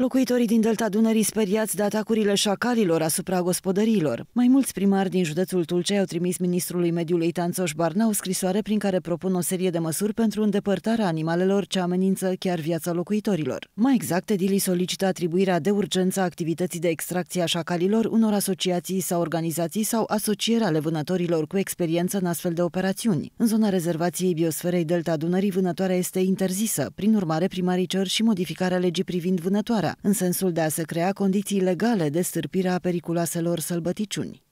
Locuitorii din Delta Dunării speriați de atacurile șacalilor asupra gospodăriilor. Mai mulți primari din județul Tulcea au trimis ministrului mediului Tanțoș Barna o scrisoare prin care propun o serie de măsuri pentru îndepărtarea animalelor ce amenință chiar viața locuitorilor. Mai exact, edilii solicită atribuirea de urgență a activității de extracție a șacalilor unor asociații sau organizații sau asociere ale vânătorilor cu experiență în astfel de operațiuni. În zona rezervației biosferei Delta Dunării, vânătoarea este interzisă, prin urmare primarii cer și modificarea legii privind vânătoarea în sensul de a se crea condiții legale de stârpirea periculoaselor sălbăticiuni.